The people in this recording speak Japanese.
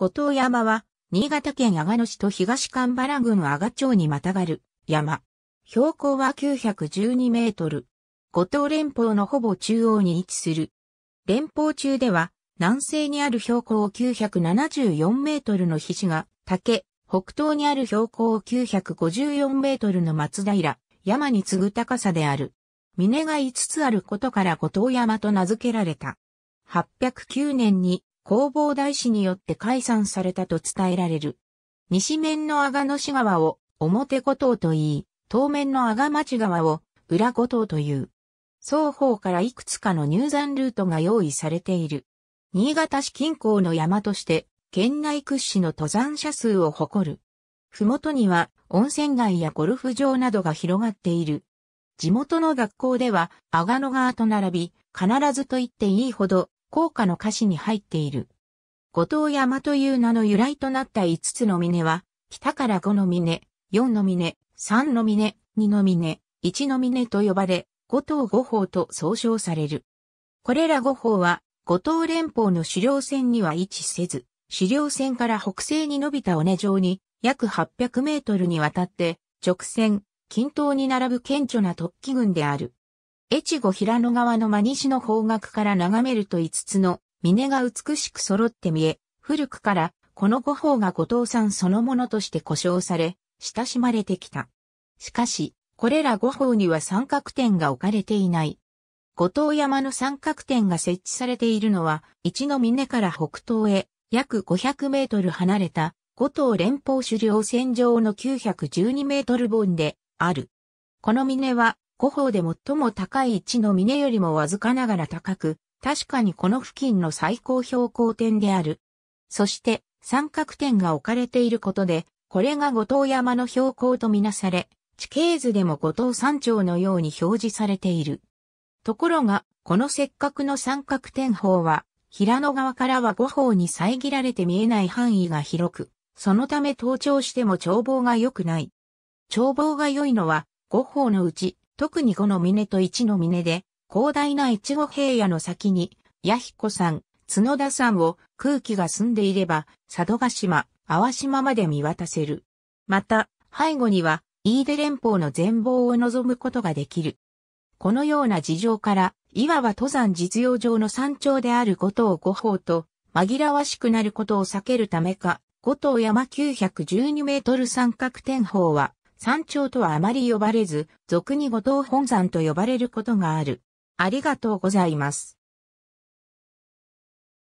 五島山は、新潟県阿賀野市と東神原郡阿賀町にまたがる山。標高は912メートル。五島連峰のほぼ中央に位置する。連峰中では、南西にある標高974メートルの菱が竹、北東にある標高954メートルの松平、山に次ぐ高さである。峰が5つあることから五島山と名付けられた。809年に弘法大師によって解散されたと伝えられる。西面の阿賀野市川を表五島と言い、東面の阿賀町川を裏五島という。双方からいくつかの入山ルートが用意されている。新潟市近郊の山として、県内屈指の登山者数を誇る。ふもとには温泉街やゴルフ場などが広がっている。地元の学校では、阿賀野川と並び、必ずと言っていいほど高歌の歌詞に入っている。後藤山という名の由来となった五つの峰は、北から五の峰、四の峰、三の峰、二の峰、一の峰と呼ばれ、五島五峰と総称される。これら五峰は、五島連邦の狩猟線には位置せず、狩猟線から北西に伸びた尾根状に、約800メートルにわたって、直線、均等に並ぶ顕著な突起群である。越後平野川の真西の方角から眺めると5つの峰が美しく揃って見え、古くからこの五宝が後藤山そのものとして呼称され、親しまれてきた。しかし、これら五宝には三角点が置かれていない。後藤山の三角点が設置されているのは、一の峰から北東へ約500メートル離れた五島連邦狩猟線上の912メートル本である。この峰は五方で最も高い位置の峰よりもわずかながら高く、確かにこの付近の最高標高点である。そして、三角点が置かれていることで、これが五島山の標高とみなされ、地形図でも五島山頂のように表示されている。ところが、このせっかくの三角点法は、平野側からは五方に遮られて見えない範囲が広く、そのため登頂しても眺望が良くない。眺望が良いのは、五方のうち、特に5の峰と1の峰で、広大な越後平野の先に、弥彦山、角田山を空気が澄んでいれば、佐渡島、淡島まで見渡せる。また、背後には、飯出連峰の全貌を望むことができる。このような事情から、いわば登山実用上の山頂である五島五峰と、紛らわしくなることを避けるためか、五島山912メートル三角天峰は、山頂とはあまり呼ばれず、俗に五島本山と呼ばれることがある。ありがとうございます。